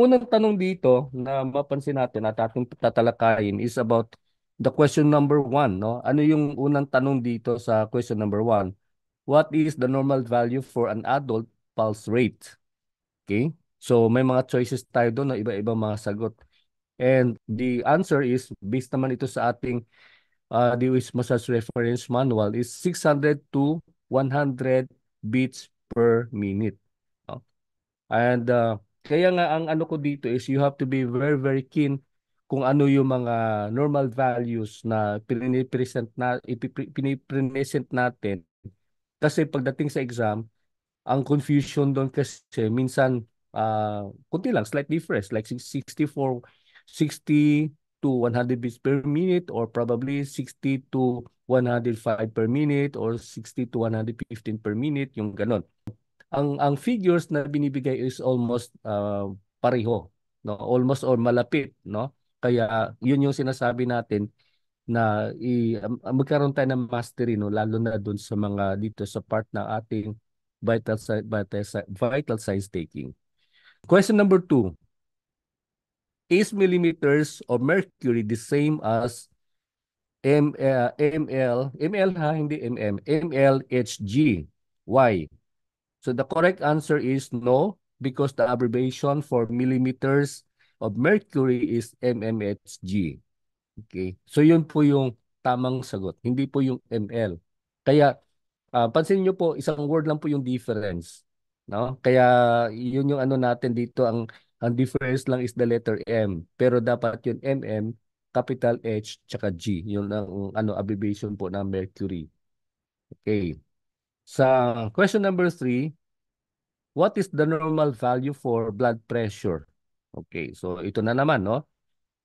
unang tanong dito na mapansin natin at ating tatalakayin is about the question number one. No? Ano yung unang tanong dito sa question number one? What is the normal value for an adult pulse rate? Okay? So may mga choices tayo doon na iba-iba mga sagot. And the answer is, based naman ito sa ating uh, DOH Massage Reference Manual, is 600 to 100 beats per minute. No? And uh, kaya nga ang ano ko dito is you have to be very very keen kung ano yung mga normal values na pinipresent na pinipresent natin kasi pagdating sa exam ang confusion doon kasi minsan uh, kunti lang slight difference like 64 60 to 100 beats per minute or probably 60 to 105 per minute or 60 to 115 per minute yung ganon ang ang figures na binibigay is almost uh, pareho, no? Almost or malapit, no? Kaya yun yung sinasabi natin na i, magkaroon tayo ng mastery no lalo na doon sa mga dito sa part ng ating vital vital, vital signs taking. Question number two. Is millimeters of mercury the same as M, ah, ML, ML ha, hindi MM, MLHG? Why? So the correct answer is no because the abbreviation for millimeters of mercury is mmHg. Okay. So yun po yung tamang sagot, hindi po yung ml. Kaya uh, pansin niyo po isang word lang po yung difference, no? Kaya yun yung ano natin dito ang ang difference lang is the letter M, pero dapat yun mm, capital H, tsaka G. Yun ang ano abbreviation po ng mercury. Okay. Sa question number three, what is the normal value for blood pressure? Okay, so ito na naman, no?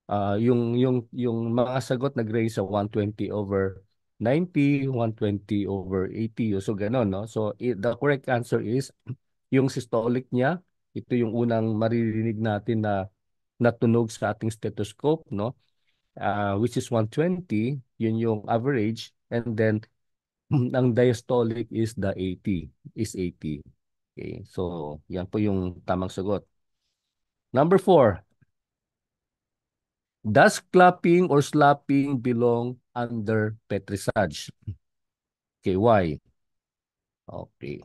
Uh, yung, yung, yung mga sagot nag-range sa 120 over 90, 120 over 80, so ganun, no? So it, the correct answer is yung systolic niya, ito yung unang maririnig natin na natunog sa ating stethoscope, no? Uh, which is 120, yun yung average, and then Mm, ang diastolic is the 80, is 80. Okay, so yan po yung tamang sagot. Number 4 does clapping or slapping belong under petrisage? Okay, why? Okay.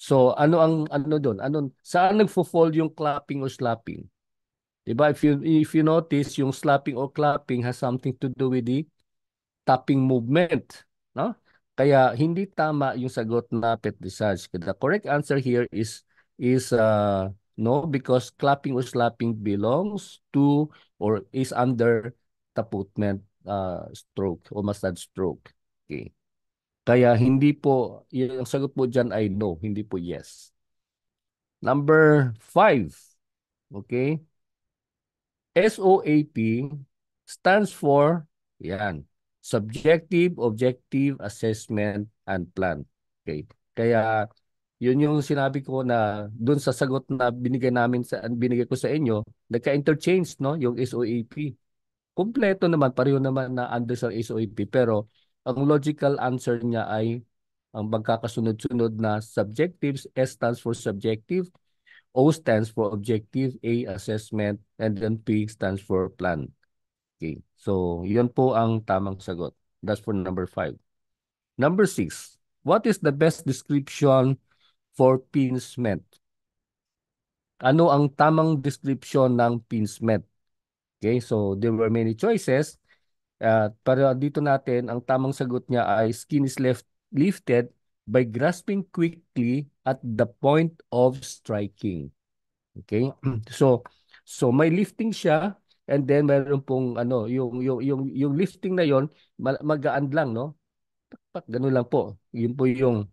So ano ang ano doon? anong saan nagfo-fall yung clapping or slapping? diba If you if you notice yung slapping or clapping has something to do with the tapping movement, no? Kaya hindi tama yung sagot na Pet Desage. The correct answer here is is uh, no because clapping or slapping belongs to or is under taputment uh, stroke or massage stroke. Okay. Kaya hindi po, yung sagot po dyan ay no, hindi po yes. Number five, okay? SOAP stands for, yan, Subjective, objective, assessment, and plan. Okay. Kaya yun yung sinabi ko na doon sa sagot na binigay namin sa binigay ko sa inyo, nagka-interchange no yung SOAP. Kumpleto naman pareho naman na under sa SOAP pero ang logical answer niya ay ang magkakasunod-sunod na subjectives. S stands for subjective, O stands for objective, A assessment, and then P stands for plan. Okay. So, yun po ang tamang sagot. That's for number five. Number six, what is the best description for pincement? Ano ang tamang description ng pincement? Okay, so there were many choices. Uh, pero dito natin, ang tamang sagot niya ay skin is left, lifted by grasping quickly at the point of striking. Okay, so so may lifting siya And then meron pong ano, yung yung yung yung lifting na yon magaan lang, no? Pak ganun lang po. Yun po yung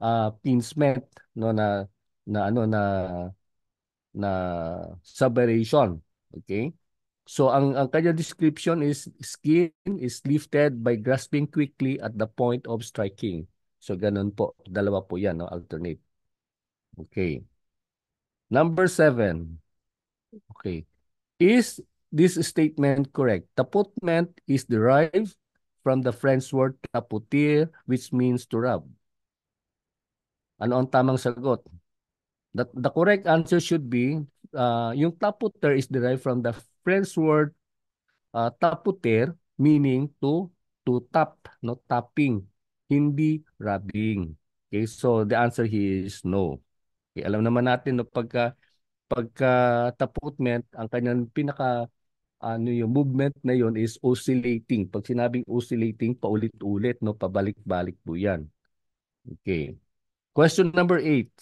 uh, pin no na na ano na na separation. Okay? So ang ang kanya description is skin is lifted by grasping quickly at the point of striking. So ganun po, dalawa po 'yan no, alternate. Okay. Number seven. Okay. Is this statement correct? Tapotement is derived from the French word tapotir, which means to rub. Ano ang tamang sagot? The, the correct answer should be, uh, yung tapoter is derived from the French word uh, tapoter, meaning to to tap, no tapping, hindi rubbing. Okay, so the answer here is no. Okay, alam naman natin no, pagka pagka taputment, ang kanyang pinaka ano yung movement na yon is oscillating. Pag sinabing oscillating, paulit-ulit, no? pabalik-balik po yan. Okay. Question number eight.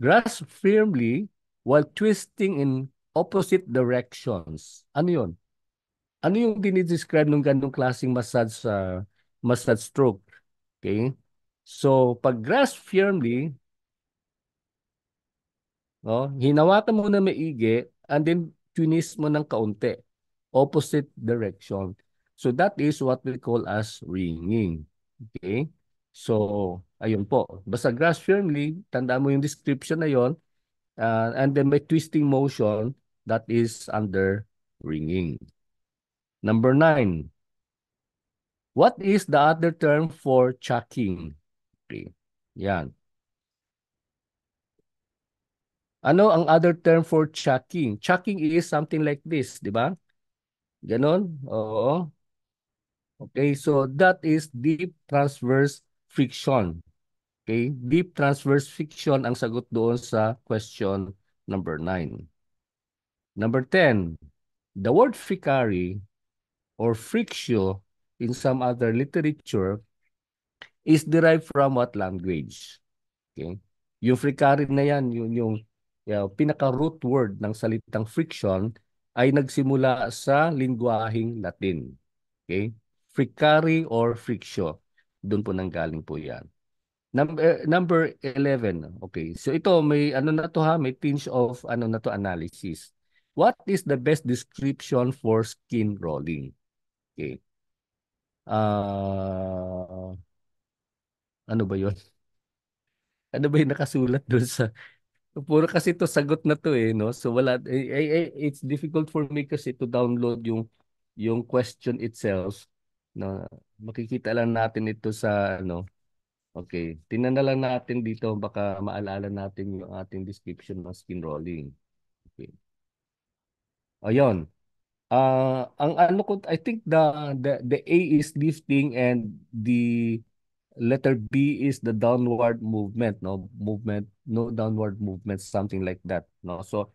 Grasp firmly while twisting in opposite directions. Ano yon? Ano yung dinidescribe ng ganong klaseng massage sa uh, massage stroke? Okay? So, pag grasp firmly, No? Hinawakan mo na maigi and then tunis mo ng kaunti. Opposite direction. So that is what we call as ringing. Okay? So, ayun po. Basta grasp firmly, tandaan mo yung description na yon uh, and then by twisting motion, that is under ringing. Number nine. What is the other term for chucking? Okay. Yan. Ano ang other term for chucking? Chucking is something like this, di ba? Ganon? Oo. Okay, so that is deep transverse friction. Okay, deep transverse friction ang sagot doon sa question number 9. Number 10, the word fricari or frictio in some other literature is derived from what language? Okay? Yung fricari na yan, yun yung you know, pinaka-root word ng salitang friction ay nagsimula sa lingwaheng Latin. Okay? Fricari or friction. Doon po nanggaling po yan. Eh, number, number 11. Okay. So ito may ano na to ha, may pinch of ano na to analysis. What is the best description for skin rolling? Okay. Uh, ano ba 'yon? Ano ba 'yung nakasulat doon sa Puro kasi to sagot na to eh, no? So wala, eh, eh, eh, it's difficult for me kasi to download yung yung question itself na makikita lang natin ito sa ano. Okay, tingnan lang natin dito baka maalala natin yung ating description ng skin rolling. Okay. Ayun. Uh, ang ano ko I think the the the A is lifting and the letter B is the downward movement, no? Movement, no downward movement, something like that, no? So,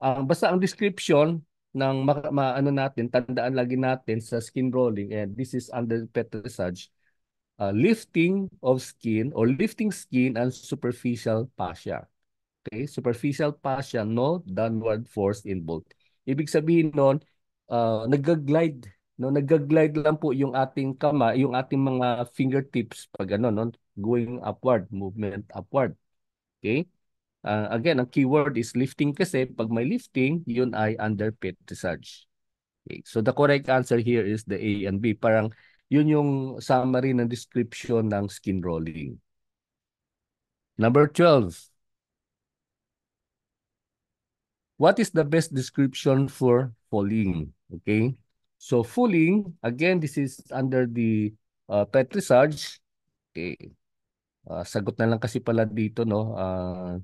uh, basta ang description ng ma, ma ano natin, tandaan lagi natin sa skin rolling, and this is under petrisage, uh, ah, lifting of skin or lifting skin and superficial fascia. Okay? Superficial fascia, no downward force involved. Ibig sabihin noon, uh, ah, nag-glide No, nag-glide lang po yung ating kama yung ating mga fingertips pag ano, no? going upward, movement upward. Okay? Uh, again, ang keyword is lifting kasi pag may lifting, yun ay under dressage. Okay. So the correct answer here is the A and B. Parang yun yung summary ng description ng skin rolling. Number 12. What is the best description for falling? Okay. So fooling, again, this is under the uh, Petri Okay. Uh, sagot na lang kasi pala dito, no? Uh,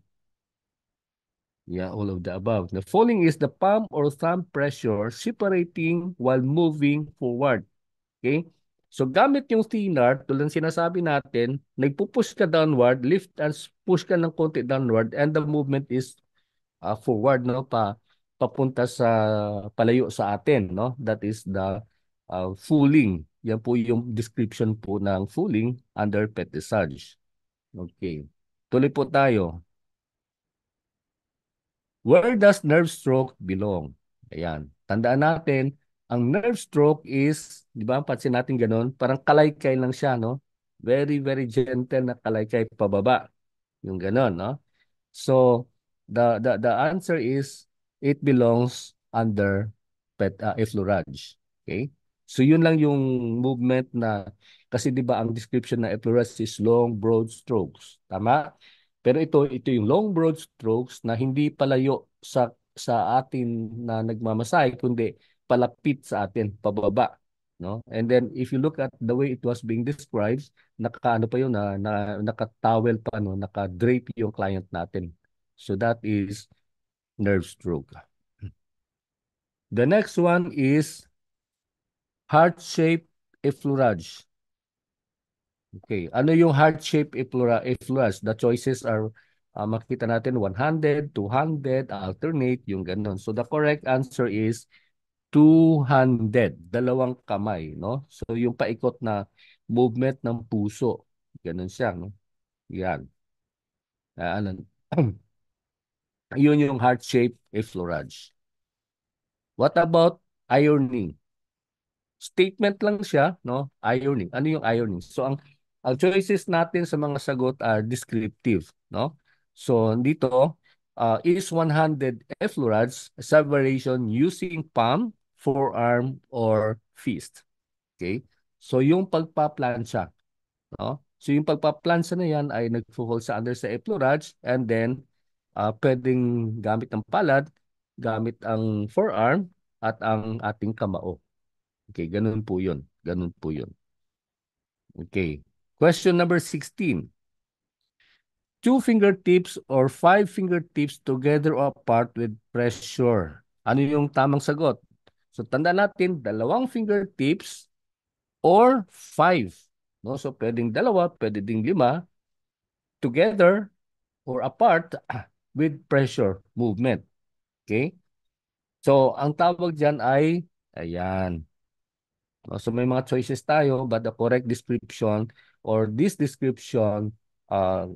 yeah, all of the above. The falling is the palm or thumb pressure separating while moving forward. Okay? So gamit yung thinner, tulad sinasabi natin, nagpupush ka downward, lift and push ka ng konti downward, and the movement is uh, forward, no? Pa, papunta sa palayo sa atin, no? That is the uh, fooling. Yan po yung description po ng fooling under petissage. Okay. Tuloy po tayo. Where does nerve stroke belong? Ayan. Tandaan natin, ang nerve stroke is, di ba, pansin natin ganun, parang kalaykay lang siya, no? Very, very gentle na kalaykay pababa. Yung ganun, no? So, the, the, the answer is it belongs under pet uh, ah, effleurage. Okay? So yun lang yung movement na kasi 'di ba ang description na effleurage is long broad strokes. Tama? Pero ito ito yung long broad strokes na hindi palayo sa sa atin na nagmamasay kundi palapit sa atin pababa no and then if you look at the way it was being described nakaano pa yun ah, na, na naka pa no naka-drape yung client natin so that is nerve stroke. The next one is heart-shaped effleurage. Okay, ano yung heart-shaped effleurage? The choices are, uh, makikita natin, 100, 200, alternate, yung ganun. So the correct answer is 200, dalawang kamay. no So yung paikot na movement ng puso, ganun siya. No? Yan. Uh, ano, Yun yung heart-shaped effleurage. What about ironing? Statement lang siya, no? Ironing. Ano yung ironing? So ang, ang choices natin sa mga sagot are descriptive, no? So dito, uh, is 100 handed effleurage eh, separation using palm, forearm, or fist. Okay? So yung pagpaplansya, no? So yung pagpaplansya na yan ay nagfo-fall sa under sa effleurage and then uh, pwedeng gamit ng palad, gamit ang forearm at ang ating kamao. Okay, ganun po 'yon. Ganun po 'yon. Okay. Question number 16. Two fingertips or five fingertips together or apart with pressure. Ano yung tamang sagot? So tanda natin, dalawang fingertips or five. No? So pwedeng dalawa, pwedeng lima, together or apart with pressure movement. Okay? So, ang tawag dyan ay, ayan. So, may mga choices tayo but the correct description or this description, uh,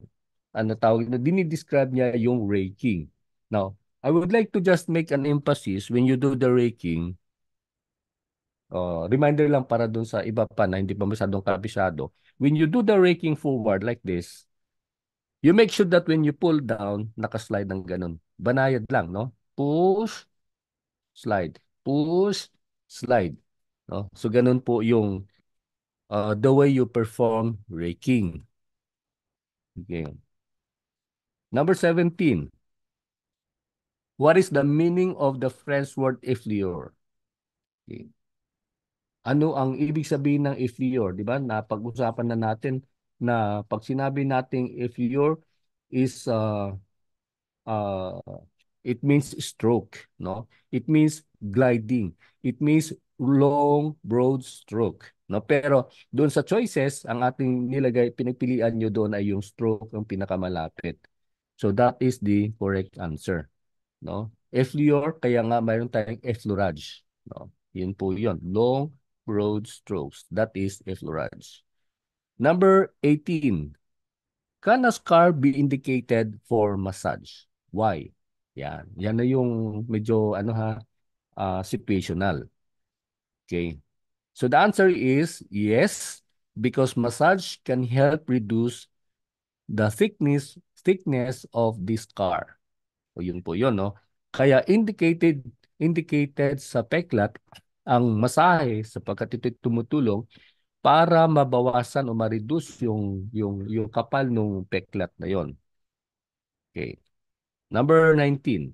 ano tawag na, dinidescribe niya yung raking. Now, I would like to just make an emphasis when you do the raking, uh, reminder lang para dun sa iba pa na hindi pa masyadong kabisado. When you do the raking forward like this, You make sure that when you pull down, nakaslide ng ganun. Banayad lang, no? Push, slide. Push, slide. No? So, ganun po yung uh, the way you perform raking. Okay. Number 17. What is the meaning of the French word efflure? Okay. Ano ang ibig sabihin ng efflure? Di ba? Napag-usapan na natin na pag sinabi nating if your is uh, uh, it means stroke, no? It means gliding. It means long broad stroke. No? Pero doon sa choices, ang ating nilagay, pinagpilian nyo doon ay yung stroke ang pinakamalapit. So that is the correct answer. No? Efflure, kaya nga mayroon tayong effleurage. No? Yun po yun. Long broad strokes. That is effleurage. Number 18. Can a scar be indicated for massage? Why? Yan. Yan na yung medyo ano ha, uh, situational. Okay. So the answer is yes, because massage can help reduce the thickness thickness of the scar. O yun po yun, no? Kaya indicated indicated sa peklat ang masahe sapagkat ito tumutulong para mabawasan o ma-reduce yung yung yung kapal nung peklat na yon. Okay. Number 19.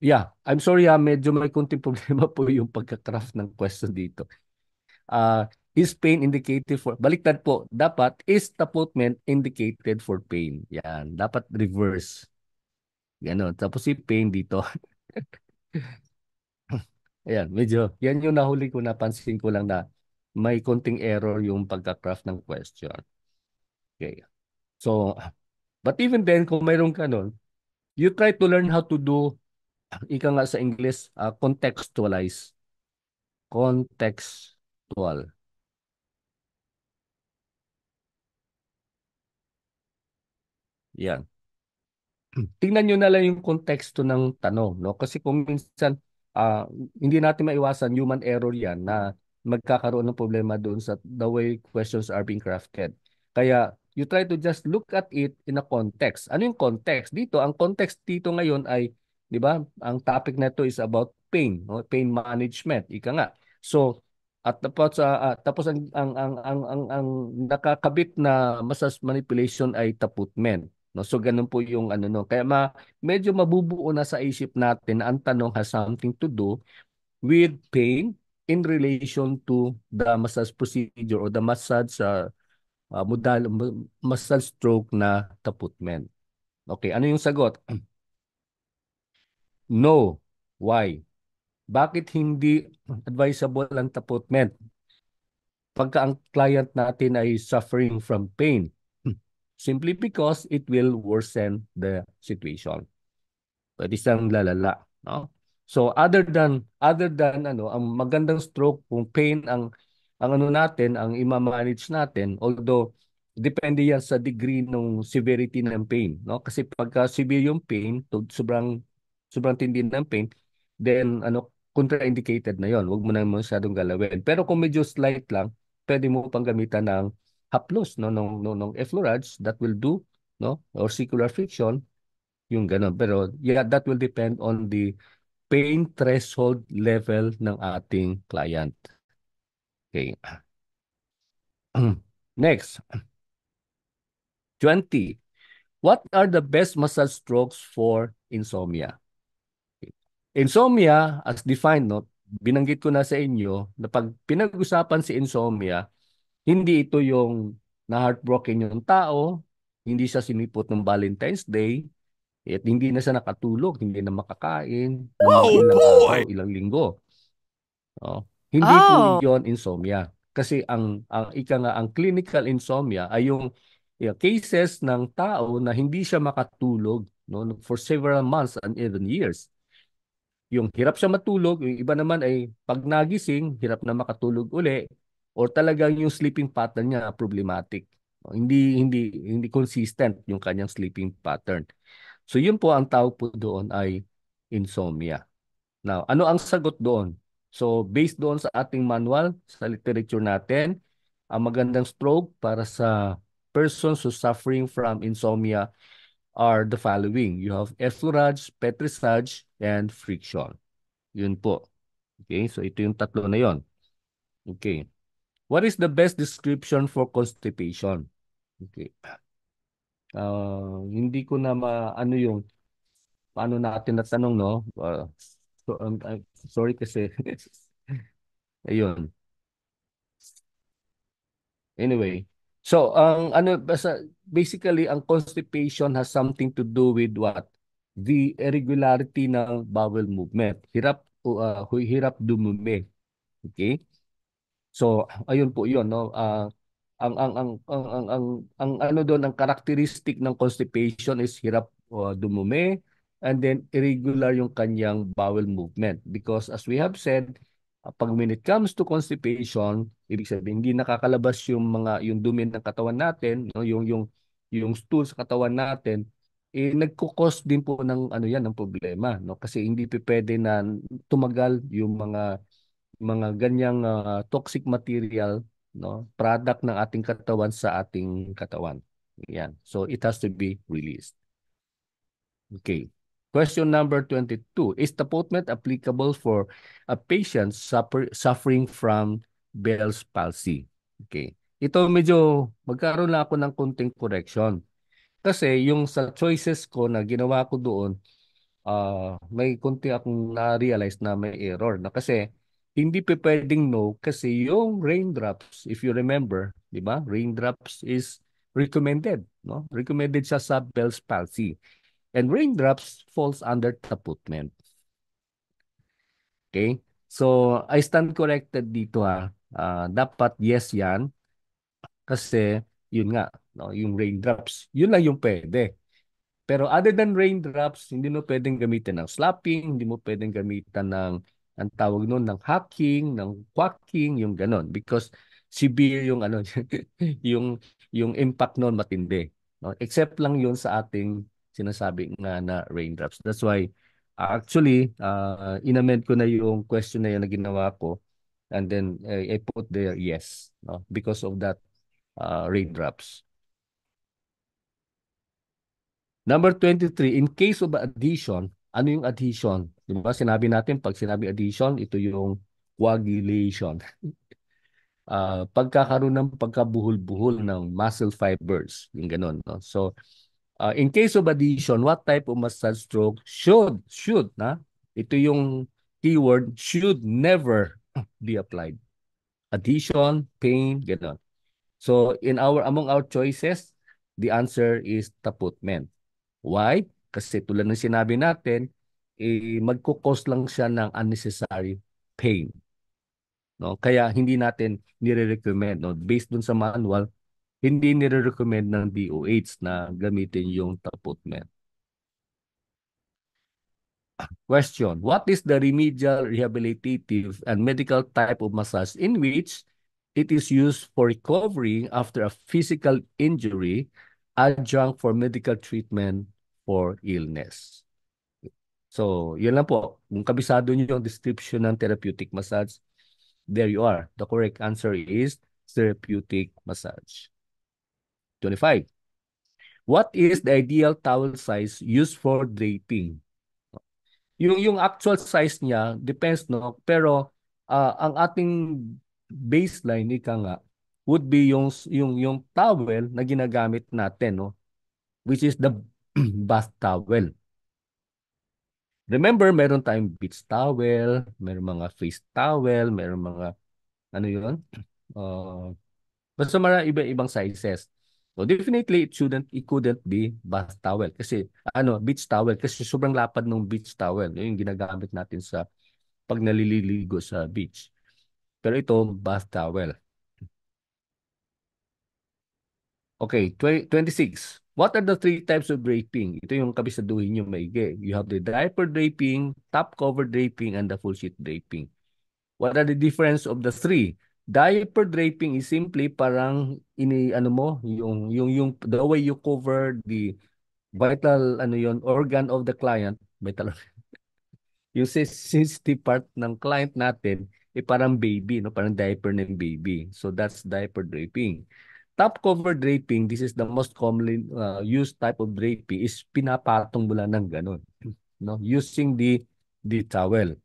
Yeah, I'm sorry ah, medyo may kunting problema po yung pagka-craft ng question dito. Uh, ah, is pain indicated for baliktad po, dapat is tapotment indicated for pain. Yan, dapat reverse. Ganon. Tapos si pain dito. Ayan, medyo, yan yung nahuli ko, napansin ko lang na may konting error yung pagka-craft ng question. Okay. So, but even then, kung mayroon ka nun, you try to learn how to do, ika nga sa English, uh, contextualize. Contextual. Yan. Tingnan nyo na lang yung konteksto ng tanong. No? Kasi kung minsan, uh, hindi natin maiwasan, human error yan, na magkakaroon ng problema doon sa the way questions are being crafted. Kaya you try to just look at it in a context. Ano yung context dito? Ang context dito ngayon ay, 'di ba? Ang topic na to is about pain, no? pain management, ika nga. So, at tapos uh, uh, tapos ang ang ang ang ang, ang nakakabit na massage manipulation ay taputmen No? So ganun po yung ano no. Kaya ma, medyo mabubuo na sa isip natin na ang tanong has something to do with pain in relation to the massage procedure or the massage uh, uh, modal, massage stroke na taputment. Okay, ano yung sagot? No. Why? Bakit hindi advisable ang taputment? Pagka ang client natin ay suffering from pain. Simply because it will worsen the situation. Pwede siyang lalala. No? So other than other than ano, ang magandang stroke kung pain ang ang ano natin, ang i-manage natin, although depende yan sa degree ng severity ng pain, no? Kasi pagka severe yung pain, to, sobrang sobrang tindi ng pain, then ano contraindicated na yon. wag mo na masyadong galawin. Pero kung medyo slight lang, pwede mo pang gamitan ng haplos no nung nung, nung efflorage that will do no or circular friction yung ganun pero yeah that will depend on the pain threshold level ng ating client. Okay. Next. 20. What are the best muscle strokes for insomnia? Insomnia, as defined, no, binanggit ko na sa inyo na pag pinag-usapan si insomnia, hindi ito yung na-heartbroken yung tao, hindi siya sinipot ng Valentine's Day, at hindi na siya nakatulog, hindi na makakain. Oh, ilang, boy! ilang linggo. No? Hindi oh. po yun insomnia. Kasi ang, ang ika nga, ang clinical insomnia ay yung yeah, cases ng tao na hindi siya makatulog no, for several months and even years. Yung hirap siya matulog, yung iba naman ay pag nagising, hirap na makatulog uli or talagang yung sleeping pattern niya problematic. No? Hindi hindi hindi consistent yung kanyang sleeping pattern. So yun po ang tawag po doon ay insomnia. Now, ano ang sagot doon? So based doon sa ating manual, sa literature natin, ang magandang stroke para sa persons who suffering from insomnia are the following. You have effleurage, petrissage, and friction. Yun po. Okay, so ito yung tatlo na yon. Okay. What is the best description for constipation? Okay. Uh, hindi ko na maano yung paano natin natanong, no? Uh, so, um, I'm ah, sorry kasi. Ayun. Anyway. So, ang um, ano, basically, ang constipation has something to do with what? The irregularity ng bowel movement. Hirap, uh, hirap dumumi. Okay? So, ayun po yun, no? Uh, ang ang ang ang ang, ang, ang ano doon ang characteristic ng constipation is hirap uh, dumumi and then irregular yung kanyang bowel movement because as we have said uh, pag when it comes to constipation ibig sabihin hindi nakakalabas yung mga yung dumi ng katawan natin no yung yung yung stool sa katawan natin eh nagko-cause din po ng ano yan ng problema no kasi hindi pwede na tumagal yung mga mga ganyang uh, toxic material no product ng ating katawan sa ating katawan yan so it has to be released okay question number 22 is the potent applicable for a patient suffer, suffering from Bell's palsy okay ito medyo magkaroon na ako ng kunting correction kasi yung sa choices ko na ginawa ko doon uh, may kunti akong na-realize na may error na kasi hindi pa pwedeng no kasi yung raindrops, if you remember, di ba? Raindrops is recommended, no? Recommended siya sa Bell's palsy. And raindrops falls under taputment. Okay? So, I stand corrected dito ha. Uh, dapat yes yan kasi yun nga, no, yung raindrops. Yun lang yung pwede. Pero other than raindrops, hindi mo pwedeng gamitan ng slapping, hindi mo pwedeng gamitan ng ang tawag noon ng hacking, ng quacking, yung ganon. Because severe yung ano yung yung impact noon matindi. No? Except lang yun sa ating sinasabi nga na raindrops. That's why uh, actually uh, inamend ko na yung question na yun na ginawa ko and then uh, I put there yes no? because of that uh, raindrops. Number 23, in case of addition, ano yung adhesion? Di ba? Sinabi natin, pag sinabi adhesion, ito yung coagulation. uh, pagkakaroon ng pagkabuhol-buhol ng muscle fibers. Yung ganun. No? So, uh, in case of adhesion, what type of massage stroke should, should, na? Ito yung keyword, should never be applied. Adhesion, pain, ganun. So, in our, among our choices, the answer is taputment. Why? Kasi tulad ng sinabi natin, eh, magkukos lang siya ng unnecessary pain. No? Kaya hindi natin nire-recommend. No? Based dun sa manual, hindi nire-recommend ng DOH na gamitin yung tapotment. Question. What is the remedial, rehabilitative, and medical type of massage in which it is used for recovery after a physical injury, adjunct for medical treatment, for illness. So, yun lang po. Kung kabisado niyo yung description ng therapeutic massage, there you are. The correct answer is therapeutic massage. 25. What is the ideal towel size used for draping? Yung yung actual size niya depends no, pero uh, ang ating baseline ika nga would be yung yung yung towel na ginagamit natin no, which is the bath towel. Remember, meron tayong beach towel, meron mga face towel, meron mga, ano yun? Uh, basta mara iba-ibang sizes. So definitely, it shouldn't, it couldn't be bath towel. Kasi, ano, beach towel. Kasi sobrang lapad ng beach towel. Yun Yung ginagamit natin sa pag naliligo sa beach. Pero ito, bath towel. Okay, 26. What are the three types of draping? Ito yung kabisaduhin nyo maigi. You have the diaper draping, top cover draping, and the full sheet draping. What are the difference of the three? Diaper draping is simply parang ini ano mo yung yung yung the way you cover the vital ano yon organ of the client vital you yung sensitive part ng client natin eh parang baby no parang diaper ng baby so that's diaper draping top cover draping, this is the most commonly uh, used type of draping is pinapatong mula lang ng ganun. No? Using the, the towel.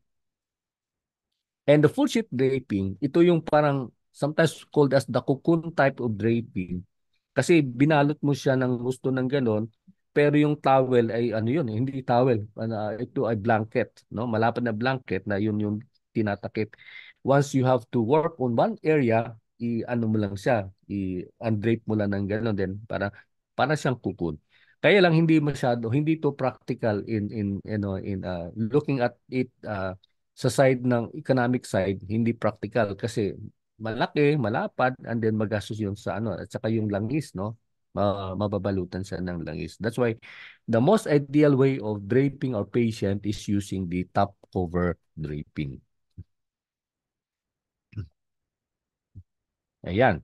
And the full sheet draping, ito yung parang sometimes called as the cocoon type of draping. Kasi binalot mo siya ng gusto ng ganun, pero yung towel ay ano yun, eh, hindi towel. Ano, ito ay blanket. No? Malapad na blanket na yun yung tinatakip. Once you have to work on one area, i-ano mo lang siya, i-undrape mo lang ng gano'n din para para siyang cocoon. Kaya lang hindi masyado, hindi to practical in in you know in uh, looking at it uh, sa side ng economic side, hindi practical kasi malaki, malapad and then magastos yun sa ano at saka yung langis, no? Uh, mababalutan siya ng langis. That's why the most ideal way of draping our patient is using the top cover draping. Ayan.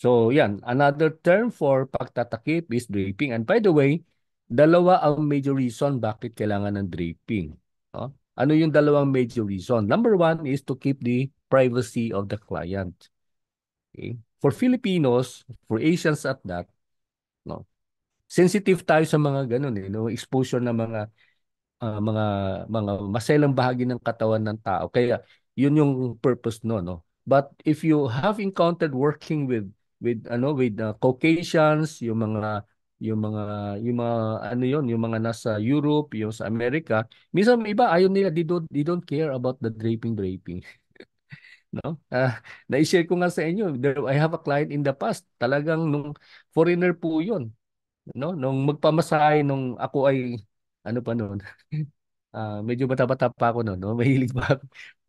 So yan, another term for pagtatakip is draping. And by the way, dalawa ang major reason bakit kailangan ng draping. No? Ano yung dalawang major reason? Number one is to keep the privacy of the client. Okay? For Filipinos, for Asians at that, no, sensitive tayo sa mga ganun eh, no? exposure ng mga uh, mga mga maselang bahagi ng katawan ng tao. Kaya yun yung purpose no, no? But if you have encountered working with with ano with uh, Caucasians, yung mga yung mga yung mga ano yon, yung mga nasa Europe, yung sa America, minsan iba ayun nila they don't they don't care about the draping draping. no? Uh, na-share ko nga sa inyo, there, I have a client in the past, talagang nung foreigner po 'yon. No, nung magpamasahe nung ako ay ano pa noon. uh, ah, medyo bata-bata pa ako noon, no? mahilig pa.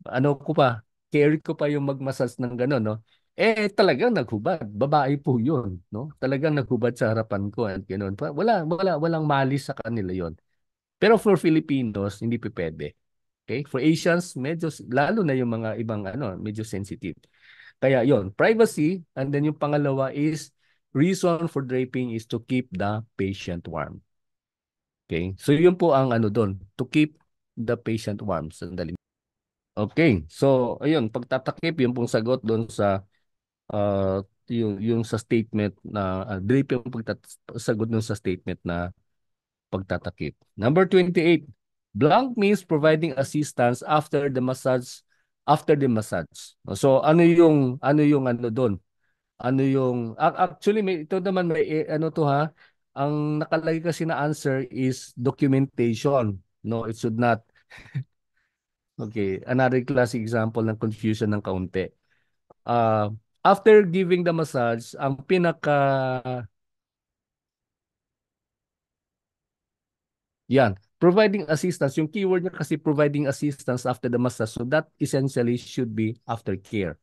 Ano ko pa, carry ko pa yung magmasas ng gano'n, no? Eh, talagang naghubad. Babae po yun, no? Talagang naghubad sa harapan ko at gano'n. Wala, wala, walang mali sa kanila yon Pero for Filipinos, hindi pa pwede. Okay? For Asians, medyo, lalo na yung mga ibang, ano, medyo sensitive. Kaya yon privacy. And then yung pangalawa is, reason for draping is to keep the patient warm. Okay? So yun po ang ano doon, to keep the patient warm. Sandali. Okay. So, ayun, pagtatakip yung pong sagot doon sa uh, yung, yung sa statement na uh, ah, brief yung pagsagot doon sa statement na pagtatakip. Number 28, blank means providing assistance after the massage after the massage. So, ano yung ano yung ano doon? Ano yung actually may ito naman may eh, ano to ha. Ang nakalagay kasi na answer is documentation. No, it should not Okay, another classic example ng confusion ng kaunti. Uh, after giving the massage, ang pinaka Yan. Providing assistance. Yung keyword niya kasi providing assistance after the massage. So that essentially should be after care.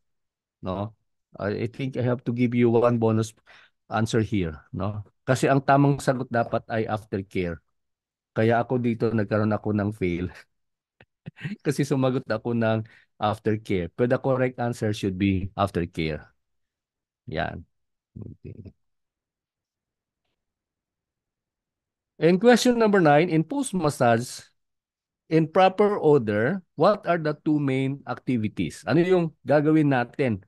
No? I think I have to give you one bonus answer here. No? Kasi ang tamang sagot dapat ay after care. Kaya ako dito nagkaroon ako ng fail. Kasi sumagot ako ng aftercare. But the correct answer should be aftercare. Yan. Okay. In question number nine, in post-massage, in proper order, what are the two main activities? Ano yung gagawin natin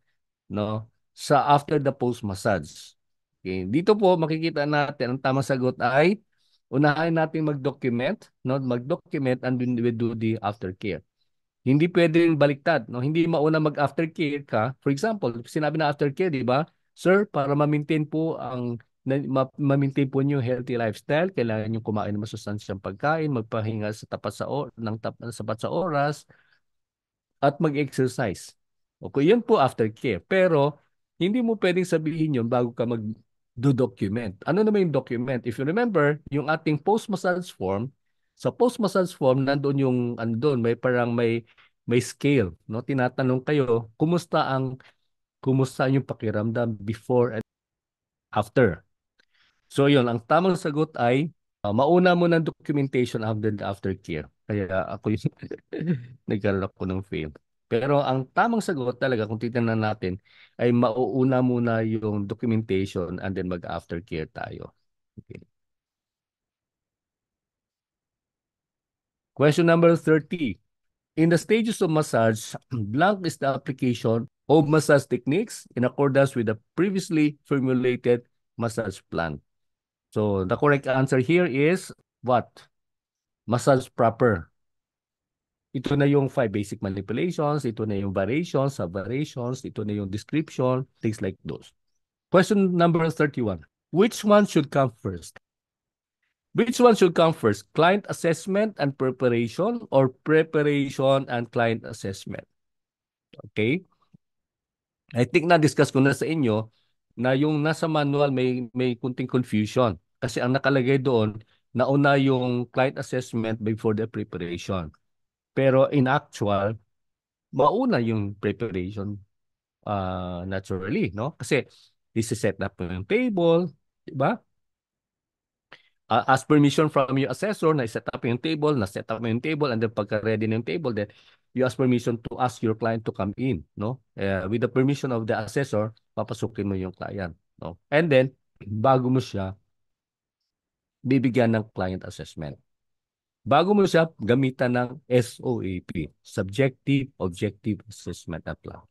no sa after the post massage? Okay, dito po makikita natin ang tamang sagot ay unahin natin mag-document, no? Mag-document and then we do the aftercare. Hindi pwedeng baliktad, no? Hindi mauna mag-aftercare ka. For example, sinabi na aftercare, 'di ba? Sir, para ma-maintain po ang ma-maintain po niyo healthy lifestyle, kailangan niyo kumain ng masustansyang pagkain, magpahinga sa tapat sa or ng tapat sapat sa oras at mag-exercise. Okay, 'yun po aftercare. Pero hindi mo pwedeng sabihin 'yon bago ka mag do document. Ano naman yung document? If you remember, yung ating post-massage form, sa post-massage form, nandoon yung, ano may parang may, may scale. No? Tinatanong kayo, kumusta ang, kumusta yung pakiramdam before and after. So yun, ang tamang sagot ay, uh, mauna mo ng documentation after the aftercare. Kaya ako yung, nagkaroon ako ng fail. Pero ang tamang sagot talaga kung titingnan natin ay mauuna muna yung documentation and then mag-aftercare tayo. Okay. Question number 30. In the stages of massage, blank is the application of massage techniques in accordance with the previously formulated massage plan. So the correct answer here is what? Massage proper. Ito na yung five basic manipulations, ito na yung variations, sub-variations, ito na yung description, things like those. Question number 31. Which one should come first? Which one should come first? Client assessment and preparation or preparation and client assessment? Okay? I think na-discuss ko na sa inyo na yung nasa manual may, may kunting confusion. Kasi ang nakalagay doon, nauna yung client assessment before the preparation. Pero in actual, mauna yung preparation uh, naturally, no? Kasi this is set up yung table, di ba? Uh, ah, ask permission from your assessor na set up yung table, na set up yung table, and then pagka-ready na yung table, then you ask permission to ask your client to come in, no? Uh, with the permission of the assessor, papasukin mo yung client, no? And then, bago mo siya, bibigyan ng client assessment. Bago mo siya gamitan ng SOAP, Subjective Objective Assessment at Plan.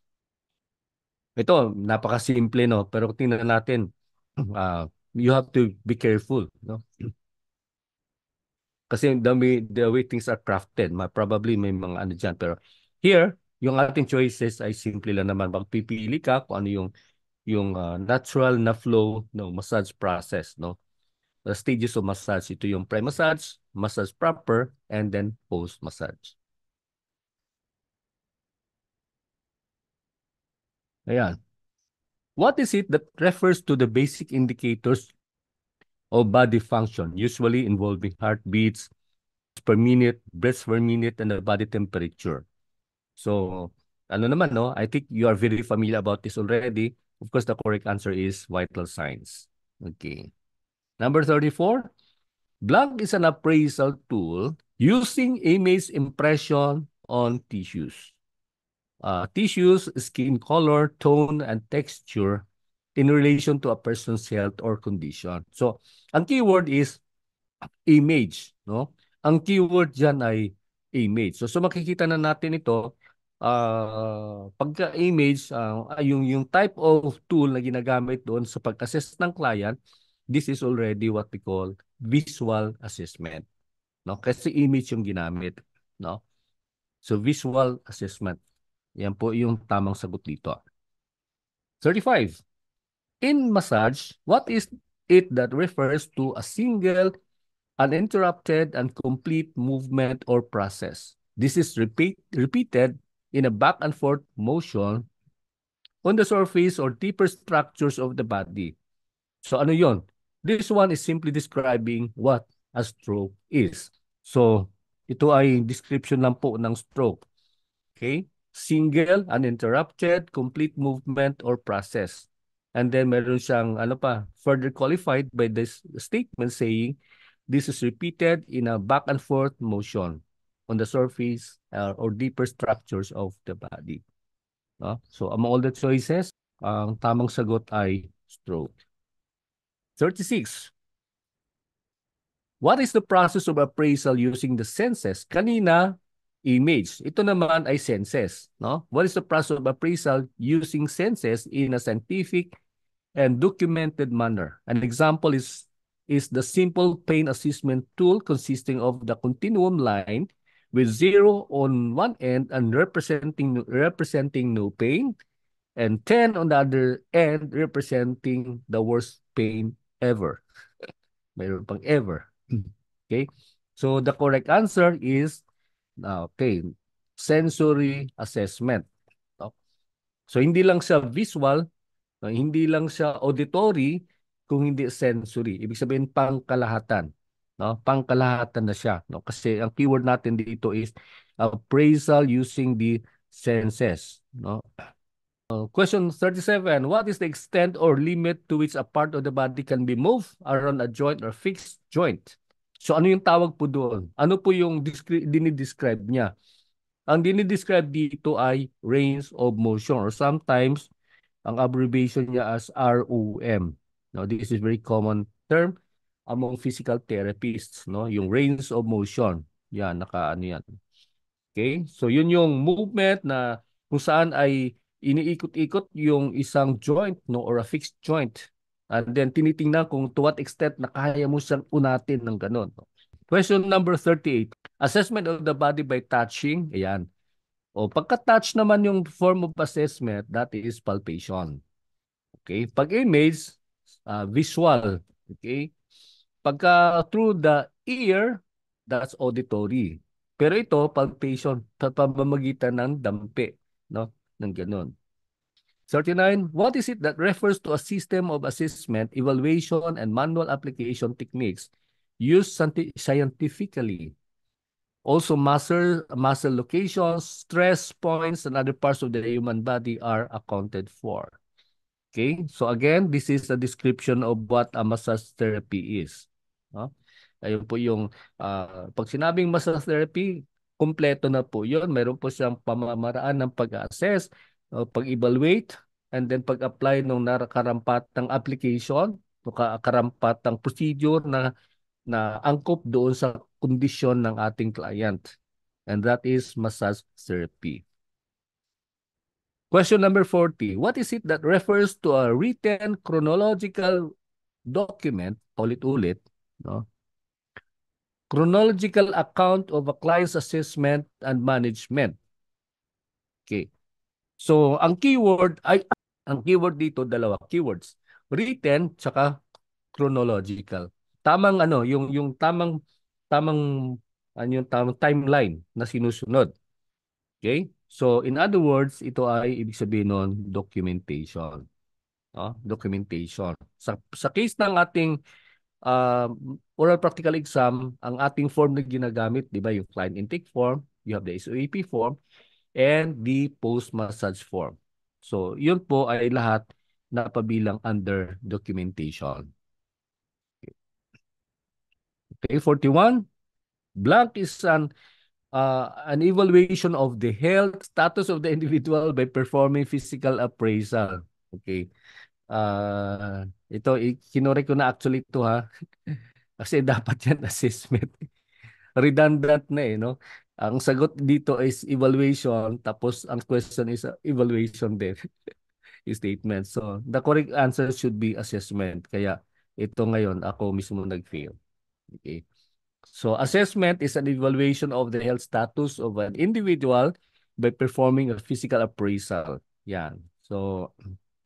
Ito, napakasimple no, pero tingnan natin. Uh, you have to be careful, no? Kasi the way, the way things are crafted, ma probably may mga ano diyan pero here, yung ating choices ay simple lang naman. Magpipili ka kung ano yung yung uh, natural na flow no, massage process, no? the uh, stages of massage. Ito yung pre-massage, massage proper, and then post-massage. Ayan. What is it that refers to the basic indicators of body function, usually involving heartbeats per minute, breaths per minute, and the body temperature? So, ano naman, no? I think you are very familiar about this already. Of course, the correct answer is vital signs. Okay. Number 34, blood is an appraisal tool using image impression on tissues. Uh, tissues, skin color, tone, and texture in relation to a person's health or condition. So, ang keyword is image. No? Ang keyword dyan ay image. So, so makikita na natin ito, uh, pagka-image, uh, yung, yung type of tool na ginagamit doon sa pag-assess ng client, this is already what we call visual assessment. No? Kasi image yung ginamit. No? So visual assessment. Yan po yung tamang sagot dito. 35. In massage, what is it that refers to a single, uninterrupted, and complete movement or process? This is repeat, repeated in a back and forth motion on the surface or deeper structures of the body. So ano yon? This one is simply describing what a stroke is. So, ito ay description lang po ng stroke. Okay? Single, uninterrupted, complete movement or process. And then meron siyang ano pa, further qualified by this statement saying this is repeated in a back and forth motion on the surface uh, or deeper structures of the body. No? Ah, so among all the choices, ang tamang sagot ay stroke. 36. What is the process of appraisal using the senses? Kanina, image. Ito naman ay senses. No? What is the process of appraisal using senses in a scientific and documented manner? An example is is the simple pain assessment tool consisting of the continuum line with zero on one end and representing representing no pain and 10 on the other end representing the worst pain ever. Mayroon pang ever. Hmm. Okay? So the correct answer is ah, okay, sensory assessment. So hindi lang siya visual, hindi lang siya auditory kung hindi sensory. Ibig sabihin pangkalahatan, no? Pangkalahatan na siya, no? Kasi ang keyword natin dito is appraisal using the senses, no? Uh, question 37. What is the extent or limit to which a part of the body can be moved around a joint or fixed joint? So ano yung tawag po doon? Ano po yung dinidescribe niya? Ang dinidescribe dito ay range of motion or sometimes ang abbreviation niya as ROM. Now, this is very common term among physical therapists, no? Yung range of motion. Yan, naka ano yan. Okay? So, yun yung movement na kung saan ay iniikot-ikot yung isang joint no or a fixed joint and then tinitingnan kung to what extent na kaya mo siyang unatin ng ganun. No? Question number 38. Assessment of the body by touching. Ayan. O pagka-touch naman yung form of assessment, that is palpation. Okay? Pag image, uh, visual. Okay? Pagka through the ear, that's auditory. Pero ito, palpation, sa pamamagitan ng dampi. No? ng ganun. 39, what is it that refers to a system of assessment, evaluation, and manual application techniques used scientifically? Also, muscle, muscle locations, stress points, and other parts of the human body are accounted for. Okay, so again, this is a description of what a massage therapy is. Huh? Ah, ayun po yung uh, pag sinabing massage therapy, kumpleto na po yon Meron po siyang pamamaraan ng pag-assess, uh, pag-evaluate, and then pag-apply ng nakarampat ng application, nakarampat ng procedure na, na angkop doon sa kondisyon ng ating client. And that is massage therapy. Question number 40. What is it that refers to a written chronological document, ulit-ulit, no? chronological account of a client's assessment and management. Okay. So, ang keyword ay ang keyword dito dalawa keywords, written tsaka chronological. Tamang ano, yung yung tamang tamang ano yung tamang timeline na sinusunod. Okay? So, in other words, ito ay ibig sabihin noon documentation. No? Ah, documentation. Sa sa case ng ating uh, oral practical exam, ang ating form na ginagamit, di ba, yung client intake form, you have the SOAP form, and the post-massage form. So, yun po ay lahat na pabilang under documentation. Okay, 41. Blank is an uh, an evaluation of the health status of the individual by performing physical appraisal. Okay. Uh, ito, kinurek ko na actually ito ha. Kasi dapat yan assessment. Redundant na eh, no? Ang sagot dito is evaluation, tapos ang question is uh, evaluation din. statement. So, the correct answer should be assessment. Kaya ito ngayon, ako mismo nag-fail. Okay. So, assessment is an evaluation of the health status of an individual by performing a physical appraisal. Yan. So,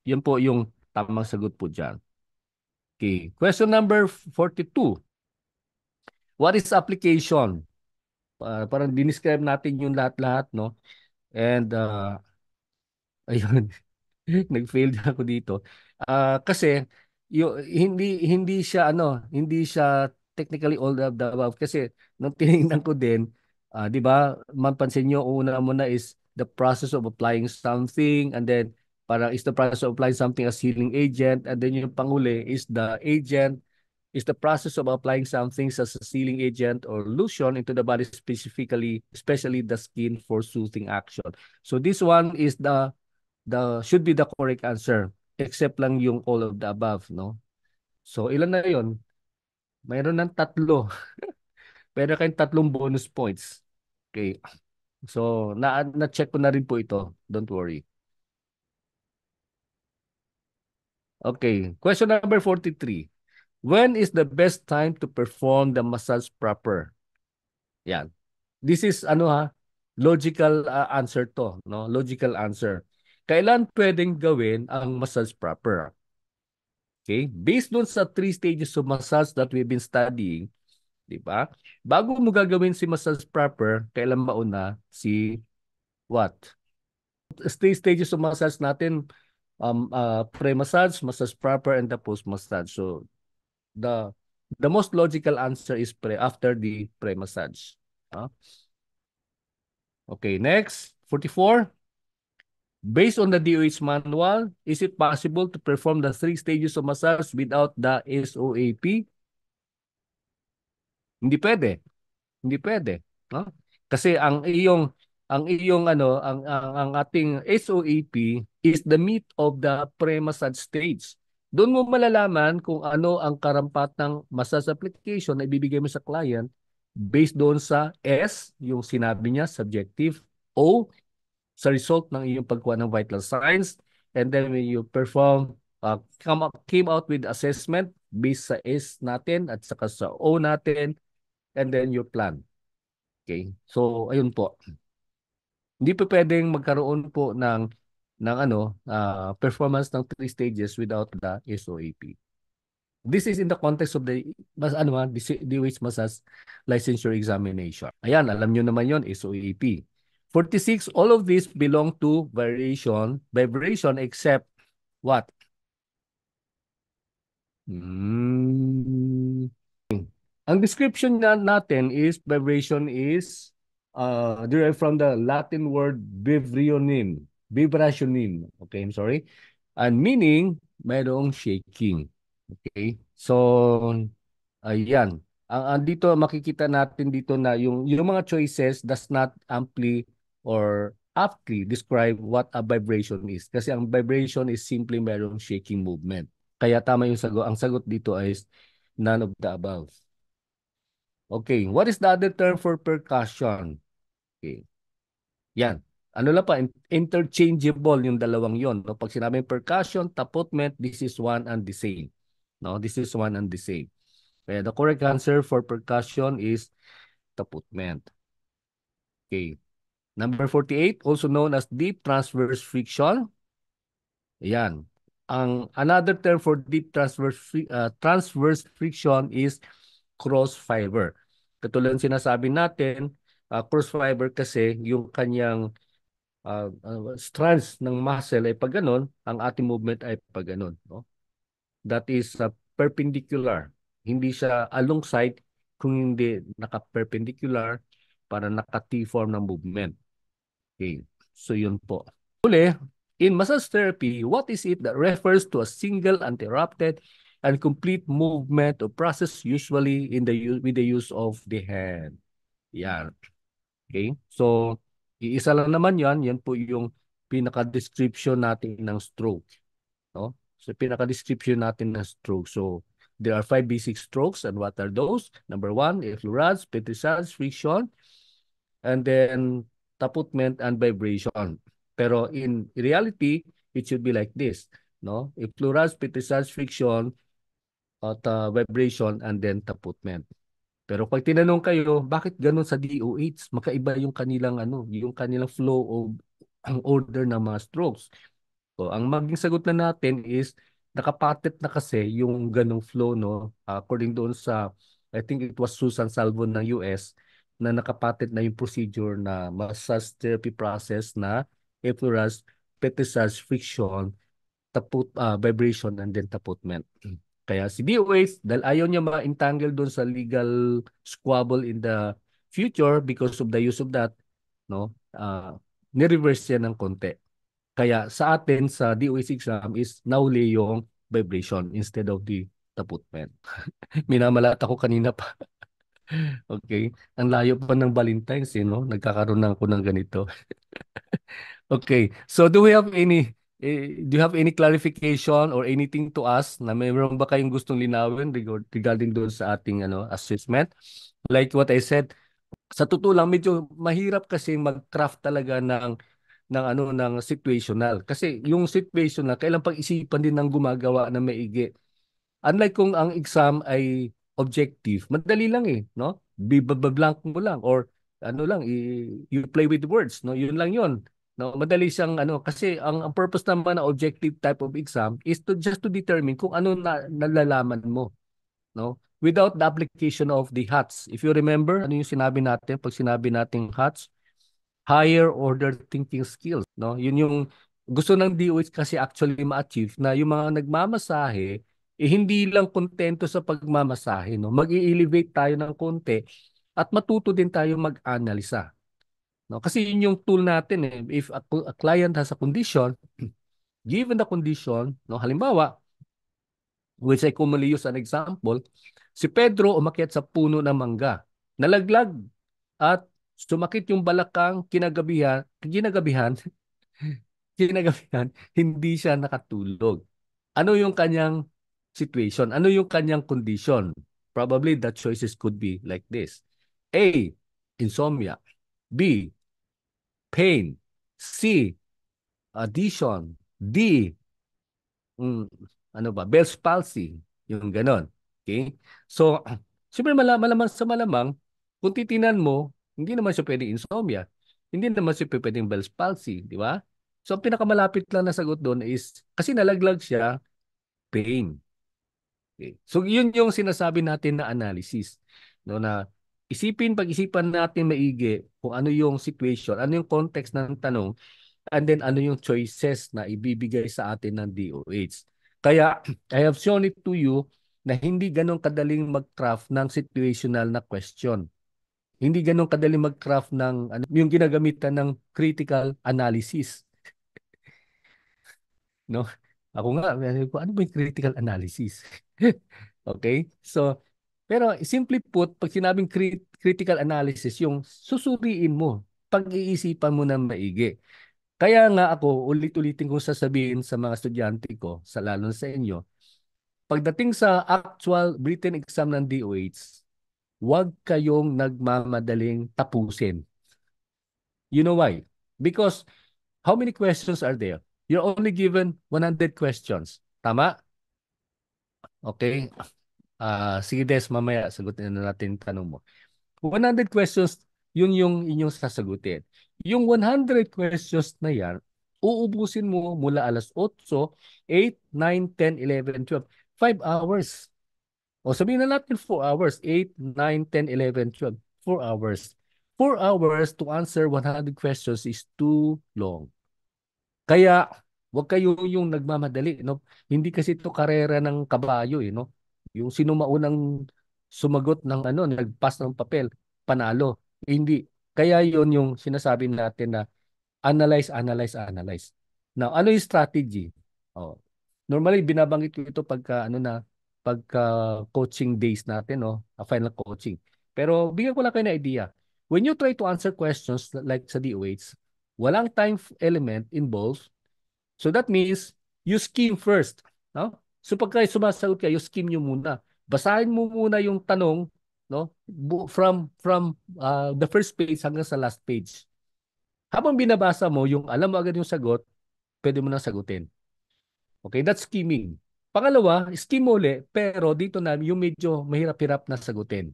yun po yung tamang sagot po dyan. Okay. Question number 42. What is application? Uh, parang diniscribe natin yung lahat-lahat, no? And, uh, ayun, nag-fail ako dito. Uh, kasi, yung, hindi, hindi siya, ano, hindi siya technically all of the above. Kasi, nung tinignan ko din, uh, di ba, mapansin nyo, una muna is the process of applying something and then parang is the process of applying something as healing agent and then yung panghuli is the agent is the process of applying something such as sealing agent or lotion into the body specifically, especially the skin for soothing action. So this one is the the should be the correct answer except lang yung all of the above, no? So ilan na 'yon? Mayroon ng tatlo. Pero kayong tatlong bonus points. Okay. So na na-check ko na rin po ito. Don't worry. Okay, question number 43. When is the best time to perform the massage proper? Yan. This is ano ha, logical uh, answer to, no? Logical answer. Kailan pwedeng gawin ang massage proper? Okay? Based doon sa three stages of massage that we've been studying, di ba? Bago mo gagawin si massage proper, kailan mauna si what? Three stages of massage natin um, uh, pre-massage, massage proper, and the post-massage. So the the most logical answer is pre after the pre-massage. Huh? Okay, next, 44. Based on the DOH manual, is it possible to perform the three stages of massage without the SOAP? Hindi pwede. Hindi pwede. No? Kasi ang iyong ang iyong ano ang ang, ang ating SOAP is the meat of the pre-massage stage. Doon mo malalaman kung ano ang karampatang massage application na ibibigay mo sa client based doon sa S, yung sinabi niya, subjective, O, sa result ng iyong pagkuha ng vital signs, and then when you perform, uh, come up, came out with assessment based sa S natin at saka sa O natin, and then your plan. Okay? So, ayun po. Hindi pa pwedeng magkaroon po ng ng ano uh, performance ng three stages without the SOAP. This is in the context of the mas ano man DOH Masas licensure examination. Ayan, alam niyo naman 'yon, SOAP. 46 all of these belong to variation, vibration except what? Hmm. Ang description na natin is vibration is uh, derived from the Latin word vibrionym vibrationin. Okay, I'm sorry. And meaning, mayroong shaking. Okay? So, ayan. Ang, ang dito, makikita natin dito na yung, yung mga choices does not amply or aptly describe what a vibration is. Kasi ang vibration is simply mayroong shaking movement. Kaya tama yung sagot. Ang sagot dito is none of the above. Okay, what is the other term for percussion? Okay. Yan ano lang pa, interchangeable yung dalawang yon. No? Pag sinabing percussion, tapotment, this is one and the same. No? This is one and the same. Kaya the correct answer for percussion is tapotment. Okay. Number 48, also known as deep transverse friction. Ayan. Ang another term for deep transverse uh, transverse friction is cross fiber. Katulad sinasabi natin, uh, cross fiber kasi yung kanyang uh, uh, strands ng muscle ay pag ganun, ang ating movement ay pag ganun. No? That is uh, perpendicular. Hindi siya alongside kung hindi naka-perpendicular para naka-T-form ng movement. Okay. So yun po. Uli, in massage therapy, what is it that refers to a single uninterrupted and complete movement or process usually in the with the use of the hand? Yan. Okay? So, Iisa lang naman yan, yan po yung pinaka-description natin ng stroke. No? So pinaka-description natin ng stroke. So there are five basic strokes and what are those? Number one, effleurage, petrissage, friction, and then taputment and vibration. Pero in reality, it should be like this. No? Effleurage, petrissage, friction, at uh, vibration, and then taputment. Pero pag tinanong kayo, bakit ganun sa DOH? Makaiba yung kanilang ano, yung kanilang flow of ang order ng mga strokes. So, ang maging sagot na natin is nakapatit na kasi yung ganung flow no according doon sa I think it was Susan Salvo ng US na nakapatit na yung procedure na massage therapy process na effluence, petissage, friction, taput, uh, vibration, and then taputment. Mm-hmm. Kaya si D-Waves, dahil ayaw niya ma-entangle doon sa legal squabble in the future because of the use of that, no, uh, ni-reverse niya ng konti. Kaya sa atin, sa DOS exam is nauli yung vibration instead of the taputment. Minamalat ko kanina pa. okay. Ang layo pa ng Valentine's, eh, no? Nagkakaroon na ako ng ganito. okay. So do we have any eh, do you have any clarification or anything to us na mayroon ba kayong gustong linawin regarding doon sa ating ano assessment? Like what I said, sa totoo lang medyo mahirap kasi mag-craft talaga ng ng ano ng situational kasi yung situational kailan pag-isipan din ng gumagawa na maigi. Unlike kung ang exam ay objective, madali lang eh, no? Bibablank mo lang or ano lang, you play with words, no? Yun lang yun. No, madali siyang ano kasi ang, ang purpose naman ng objective type of exam is to just to determine kung ano na, nalalaman mo. No? Without the application of the HATS. If you remember, ano yung sinabi natin pag sinabi nating HATS? Higher order thinking skills, no? Yun yung gusto ng DOH kasi actually ma-achieve na yung mga nagmamasahe eh, hindi lang kontento sa pagmamasahe, no? Mag-elevate tayo ng konti at matuto din tayo mag-analisa No? Kasi yun yung tool natin eh. If a, a client has a condition, given the condition, no, halimbawa, which I commonly use an example, si Pedro umakyat sa puno ng mangga, nalaglag at sumakit yung balakang kinagabihan, kinagabihan, kinagabihan, hindi siya nakatulog. Ano yung kanyang situation? Ano yung kanyang condition? Probably the choices could be like this. A. Insomnia. B pain. C, addition. D, mm, ano ba, Bell's palsy. Yung ganon. Okay? So, siyempre mala malaman sa malamang, kung titinan mo, hindi naman siya pwedeng insomnia. Hindi naman siya pwedeng Bell's palsy. Di ba? So, ang pinakamalapit lang na sagot doon is, kasi nalaglag siya, pain. Okay. So, yun yung sinasabi natin na analysis. No, na isipin, pag-isipan natin maigi kung ano yung situation, ano yung context ng tanong, and then ano yung choices na ibibigay sa atin ng DOH. Kaya, I have shown it to you na hindi ganun kadaling mag-craft ng situational na question. Hindi ganun kadaling mag-craft ng ano, yung ginagamitan ng critical analysis. no? Ako nga, ano ba yung critical analysis? okay? So, pero simply put, pag sinabing crit- critical analysis, yung susuriin mo, pag-iisipan mo ng maigi. Kaya nga ako, ulit-ulitin kong sasabihin sa mga estudyante ko, sa lalo sa inyo, pagdating sa actual written exam ng DOH, huwag kayong nagmamadaling tapusin. You know why? Because how many questions are there? You're only given 100 questions. Tama? Okay. Uh, sige Des, mamaya sagutin na natin tanong mo. 100 questions, yun yung inyong sasagutin. Yung 100 questions na yan, uubusin mo mula alas 8, 8, 9, 10, 11, 12, 5 hours. O sabihin na natin 4 hours, 8, 9, 10, 11, 12, 4 hours. 4 hours to answer 100 questions is too long. Kaya, wag kayo yung nagmamadali. No? Hindi kasi ito karera ng kabayo. Eh, no? Yung sino maunang sumagot ng ano, nagpas ng papel, panalo. Eh, hindi. Kaya yon yung sinasabi natin na analyze, analyze, analyze. Now, ano yung strategy? Oh. Normally, binabanggit ko ito pagka, ano na, pagka coaching days natin, no? Oh, a final coaching. Pero bigyan ko lang kayo na idea. When you try to answer questions like sa DOH, walang time element involved. So that means you scheme first. No? So pagka sumasagot kayo, skim nyo muna. Basahin mo muna yung tanong no from from uh, the first page hanggang sa last page. Habang binabasa mo yung alam mo agad yung sagot, pwede mo nang sagutin. Okay, that's skimming. Pangalawa, skim uli, pero dito na yung medyo mahirap-hirap na sagutin.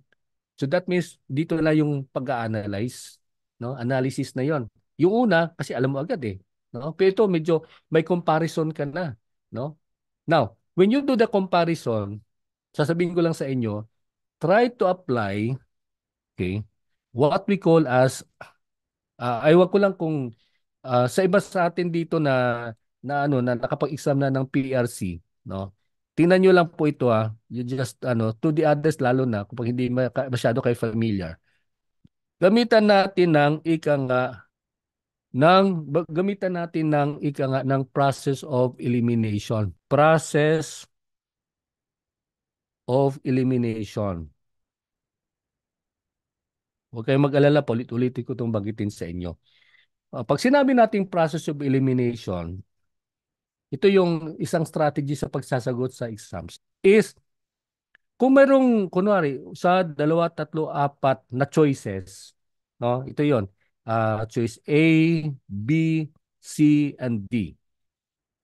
So that means dito na yung pag-analyze, no? Analysis na 'yon. Yung una kasi alam mo agad eh, no? Pero ito medyo may comparison ka na, no? Now, When you do the comparison, sasabihin ko lang sa inyo, try to apply okay, what we call as, uh, ah, aywan ko lang kung uh, sa iba sa atin dito na na ano na nakapag-exam na ng PRC, no? Tingnan niyo lang po ito ah. You just ano to the others lalo na kung hindi masyado kayo familiar. Gamitan natin ng ikang nga ng gamitan natin ng ika nga ng process of elimination. Process of elimination. Huwag kayong mag-alala po, ulit-ulitin ko itong bagitin sa inyo. Uh, pag sinabi nating process of elimination, ito yung isang strategy sa pagsasagot sa exams is kung merong kunwari sa dalawa, tatlo, apat na choices, no? Ito 'yon uh, choice A, B, C, and D.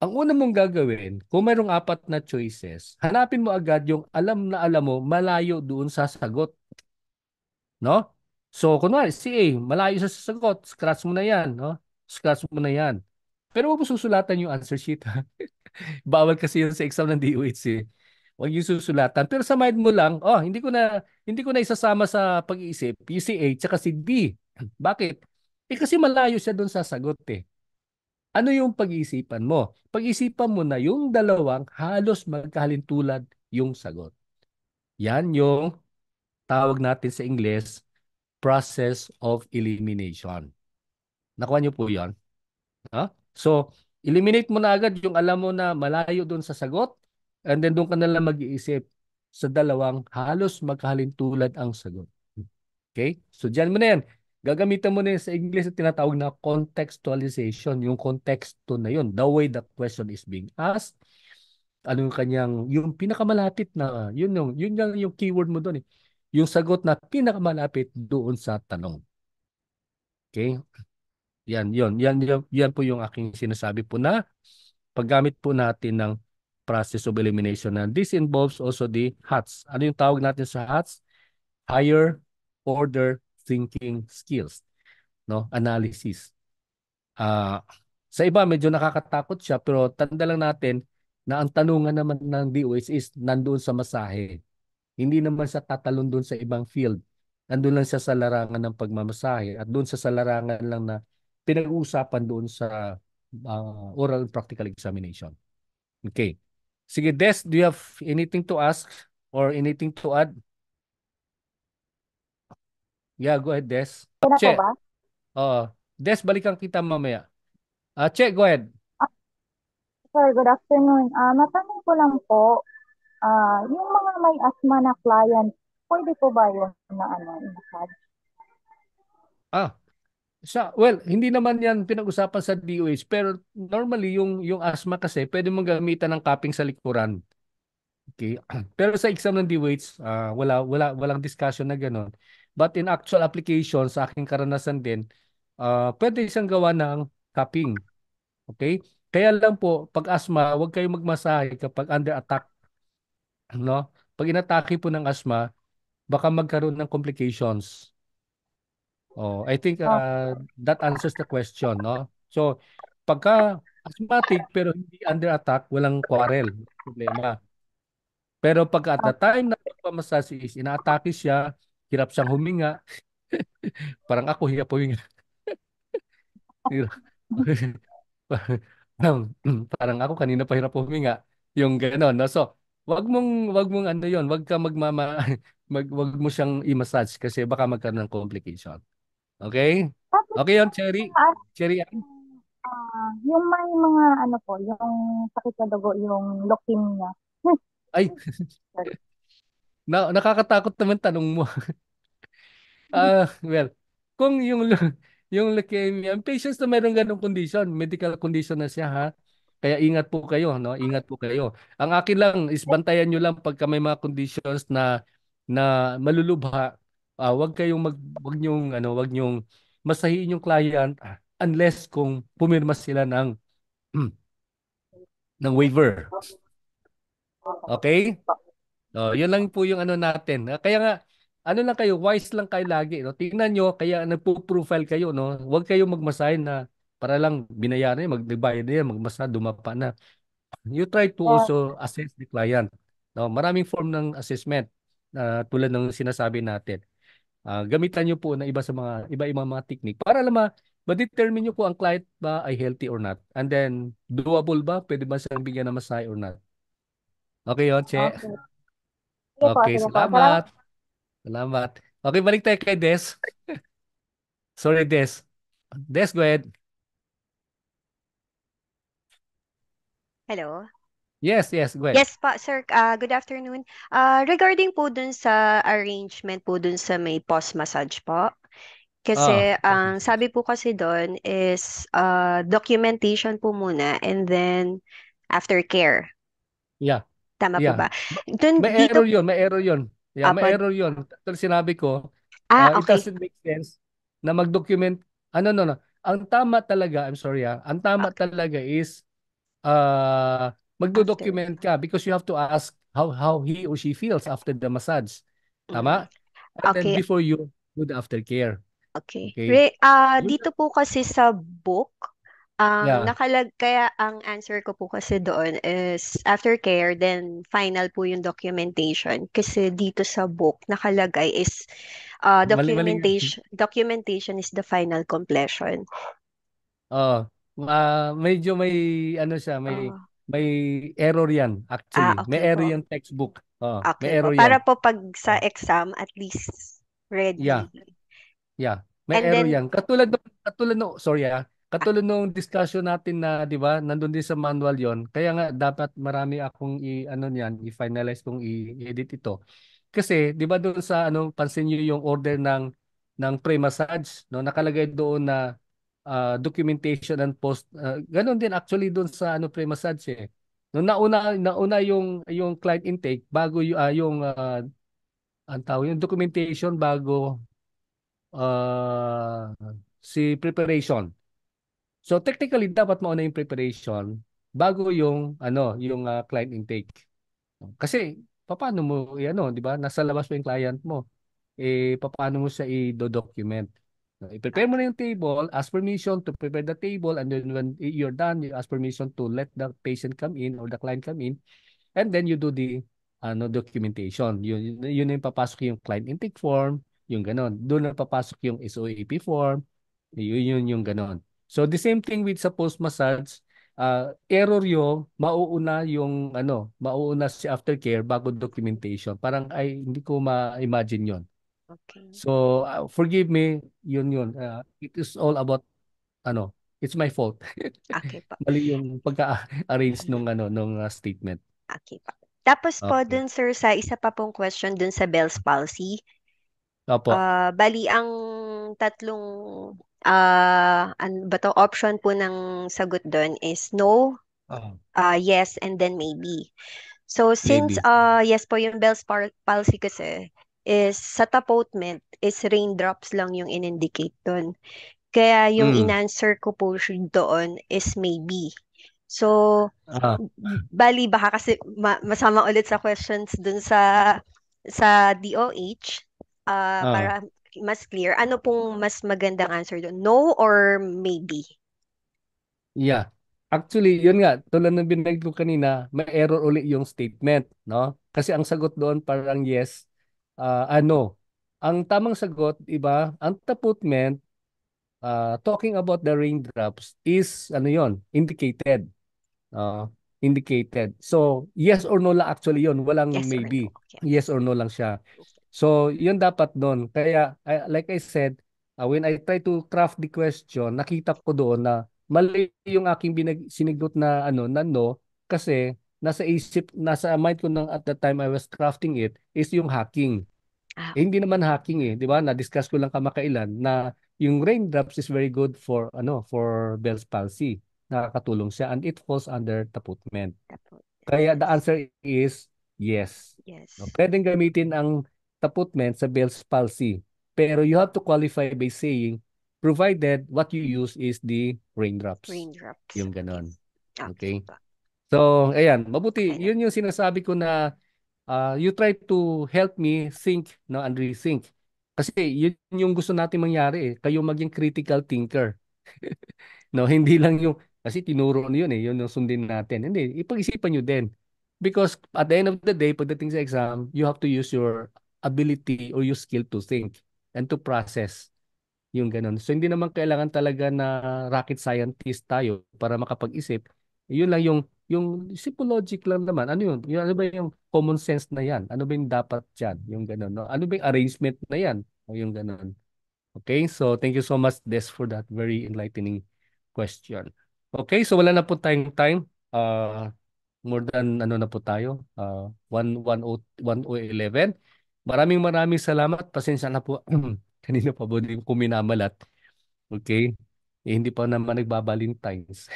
Ang una mong gagawin, kung mayroong apat na choices, hanapin mo agad yung alam na alam mo malayo doon sa sagot. No? So, kunwari, si A, malayo sa sagot, scratch mo na yan. No? Scratch mo na yan. Pero huwag mo susulatan yung answer sheet. Bawal kasi yun sa exam ng DOH. Eh. Huwag yung susulatan. Pero sa mind mo lang, oh, hindi ko na hindi ko na isasama sa pag-iisip yung si A tsaka si B. Bakit? Eh kasi malayo siya doon sa sagot eh. Ano yung pag-iisipan mo? Pag-isipan mo na yung dalawang halos magkahalintulad yung sagot. Yan yung tawag natin sa Ingles, process of elimination. Nakuha niyo po yon. Huh? So, eliminate mo na agad yung alam mo na malayo doon sa sagot and then doon ka na lang mag-iisip sa dalawang halos magkahalintulad ang sagot. Okay? So, dyan mo na yan gagamitan mo na yun sa English na tinatawag na contextualization, yung konteksto na yun, the way the question is being asked, ano yung kanyang, yung pinakamalapit na, yun yung, yun yung, yung keyword mo doon eh, yung sagot na pinakamalapit doon sa tanong. Okay? Yan, yun. Yan, yan, yan po yung aking sinasabi po na paggamit po natin ng process of elimination na this involves also the HATS. Ano yung tawag natin sa HATS? Higher Order thinking skills, no? Analysis. Uh, sa iba medyo nakakatakot siya pero tanda lang natin na ang tanungan naman ng DOH is nandoon sa masahe. Hindi naman sa tatalon doon sa ibang field. Nandoon lang siya sa larangan ng pagmamasahe at doon sa sa larangan lang na pinag-uusapan doon sa uh, oral and practical examination. Okay. Sige, Des, do you have anything to ask or anything to add? Yeah, go ahead, Des. Kira Che. ba? Oo. Des, balikan kita mamaya. Ah, Che, go ahead. Sir, good afternoon. Ah, matanong ko lang po, ah, yung mga may asthma na client, pwede po ba yun na ano, massage? Ah, sa well, hindi naman 'yan pinag-usapan sa DOH, pero normally yung yung asthma kasi pwede mong gamitan ng cupping sa likuran. Okay. Pero sa exam ng DOH, ah, wala wala walang discussion na gano'n. But in actual application, sa aking karanasan din, uh, pwede siyang gawa ng cupping. Okay? Kaya lang po, pag asthma, huwag kayong magmasahe kapag under attack. No? Pag inatake po ng asthma, baka magkaroon ng complications. Oh, I think uh, that answers the question, no? So, pagka asthmatic pero hindi under attack, walang quarrel, problema. Pero pag at the time na pagpamassage is inaatake siya, hirap siyang huminga. Parang ako, hirap huminga. parang, parang ako kanina pa hirap huminga. Yung gano'n. No? So, wag mong wag mong ano 'yon, wag ka magmama mag wag mo siyang i-massage kasi baka magkaroon ng complication. Okay? Okay 'yon, Cherry. Ano, Cherry. Uh, yung may mga ano po, yung sakit sa dugo, yung leukemia. Ay na, nakakatakot naman tanong mo. Hmm. Ah, well, kung yung yung leukemia, patients na mayroong ganung condition, medical condition na siya ha. Kaya ingat po kayo, no? Ingat po kayo. Ang akin lang is bantayan niyo lang pagka may mga conditions na na malulubha, uh, wag kayong mag wag niyong ano, wag niyong masahiin yung client ah, unless kung pumirma sila ng ng waiver. Oh. Okay? Oh, yun lang po yung ano natin. Ah, kaya nga ano lang kayo, wise lang kayo lagi, no? Tingnan niyo kaya nagpo-profile kayo, no? Huwag kayong magmasahin na para lang binayaran niya, magbayad niya, magmasa, dumapa na. You try to yeah. also assess the client. No, maraming form ng assessment na uh, tulad ng sinasabi natin. Uh, gamitan niyo po na iba sa mga iba-ibang mga technique para lang ma-determine niyo po ang client ba ay healthy or not. And then doable ba, pwede ba siyang bigyan ng masay or not. Okay 'yon, Che. Okay. Sige po, Okay, sige po. salamat. Salamat. Okay, balik tayo kay Des. Sorry, Des. Des, go ahead. Hello. Yes, yes, go ahead. Yes pa, sir. Ah, good afternoon. Uh, regarding po dun sa arrangement po dun sa may post massage po. Ah, Kasi okay. ang sabi po kasi doon is uh, documentation po muna and then after care. Yeah. Tama yeah. po ba? Dun, may dito... error yun, may error yun. Yeah, Apo. may error yun. Actually, sinabi ko, ah, uh, okay. it doesn't make sense na mag-document. Ano, no, no. Ang tama talaga, I'm sorry ah, ang tama okay. talaga is uh, magdo-document ka because you have to ask how how he or she feels after the massage. Tama? Mm-hmm. And okay. then before you do the aftercare. Okay. okay. Re, uh, dito po kasi sa book, ang Yeah. nakalag kaya ang answer ko po kasi doon is aftercare then final po yung documentation kasi dito sa book nakalagay is uh, ah, Mali- mali- documentation documentation is the final completion. Oh, ah, medyo may ano siya, may Oo. Ah. may error 'yan actually. Ah, okay May error po. 'yung textbook. Oh, may Okay error po. 'yan. Para po pag sa oh. exam at least ready. Yeah. Yeah, May And error then- 'yan. Katulad nung- katulad no, sorry ah. Katulad nung discussion natin na, 'di ba, nandun din sa manual 'yon. Kaya nga dapat marami akong i ano niyan, i-finalize kung i-edit ito. Kasi 'di ba doon sa ano, pansin niyo yung order ng ng pre-massage, no? Nakalagay doon na uh, documentation and post. Uh, ganun din actually doon sa ano pre-massage eh. No, nauna nauna yung yung client intake bago ah, yung, uh, yung uh, ang tawag yung documentation bago uh, si preparation. So technically dapat mauna yung preparation bago yung ano, yung uh, client intake. Kasi paano mo eh, ano, 'di ba? Nasa labas pa yung client mo. Eh paano mo siya i-document? I-prepare mo na yung table, ask permission to prepare the table and then when you're done, you ask permission to let the patient come in or the client come in and then you do the ano documentation. Yun yun yung papasok yung client intake form, yung ganon. Doon na papasok yung SOAP form, yun yun yung ganon. So the same thing with sa post massage, uh, ah, error yung mauuna yung ano, mauuna si aftercare bago documentation. Parang ay hindi ko ma-imagine yon. Okay. So uh, forgive me, yun yun. Uh, it is all about ano, it's my fault. okay pa. Mali yung pagka-arrange nung ano nung uh, statement. Okay pa. Tapos okay. po dun sir sa isa pa pong question dun sa Bell's policy. Opo. Uh, bali ang tatlong uh, an ba to? option po ng sagot doon is no, uh yes, and then maybe. So since maybe. uh yes po yung Bell's palsy kasi is sa tapotement is raindrops lang yung in-indicate doon. Kaya yung mm. in-answer ko po doon is maybe. So, uh-huh. bali baka kasi ma- masama ulit sa questions dun sa sa DOH uh, ah, uh-huh. para mas clear, ano pong mas magandang answer doon? No or maybe? Yeah. Actually, yun nga, tulad ng binag ko kanina, may error uli yung statement, no? Kasi ang sagot doon parang yes, uh, ano. Ang tamang sagot, iba, ang taputment, uh, ah, talking about the raindrops is, ano yon indicated. Uh, indicated. So, yes or no lang actually yon Walang yes maybe. Or no. Okay. Yes or no lang siya. So, yun dapat doon. Kaya, I, like I said, uh, when I try to craft the question, nakita ko doon na mali yung aking binag- sinigot na ano na no kasi nasa isip nasa mind ko nang at the time I was crafting it is yung hacking. Ah. Eh, hindi naman hacking eh, 'di ba? Na-discuss ko lang kamakailan na yung raindrops is very good for ano for Bell's palsy. Nakakatulong siya and it falls under taputment. taputment. Kaya the answer is yes. Yes. No, pwedeng gamitin ang taputment sa Bell's palsy. Pero you have to qualify by saying, provided what you use is the raindrops. Raindrops. Yung ganon. Okay. So, ayan. Mabuti. Yun yung sinasabi ko na uh, you try to help me think no, and rethink. Kasi yun yung gusto natin mangyari eh. Kayo maging critical thinker. no, hindi lang yung, kasi tinuro na yun eh, yun yung sundin natin. Hindi, ipag-isipan nyo din. Because at the end of the day, pagdating sa exam, you have to use your ability or your skill to think and to process yung ganun. So hindi naman kailangan talaga na rocket scientist tayo para makapag-isip. Yun lang yung yung simple logic lang naman. Ano yun? Yung, ano ba yung common sense na yan? Ano ba yung dapat dyan? Yung ganun. No? Ano ba yung arrangement na yan? O yung ganun. Okay? So thank you so much Des for that very enlightening question. Okay? So wala na po tayong time. Uh, more than ano na po tayo. Uh, 1, 1, 0, 1, 0, 11. Maraming maraming salamat. Pasensya na po. Kanina pa po hindi ko minamalat. Okay? Eh, hindi pa naman nagbabalintines.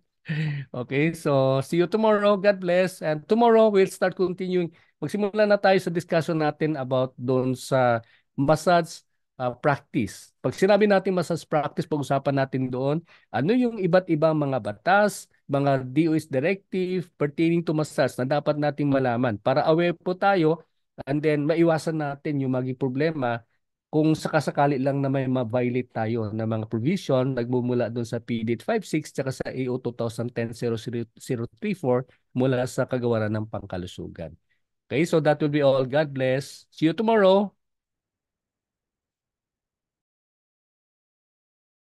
okay, so see you tomorrow. God bless. And tomorrow, we'll start continuing. Magsimula na tayo sa discussion natin about doon sa massage uh, practice. Pag sinabi natin massage practice, pag-usapan natin doon, ano yung iba't ibang mga batas, mga DOS directive pertaining to massage na dapat nating malaman para aware po tayo And then maiwasan natin yung maging problema kung sakasakali lang na may ma-violate tayo ng mga provision nagmumula doon sa PD 56 tsaka sa AO 2010-034 mula sa kagawaran ng pangkalusugan. Okay, so that will be all. God bless. See you tomorrow.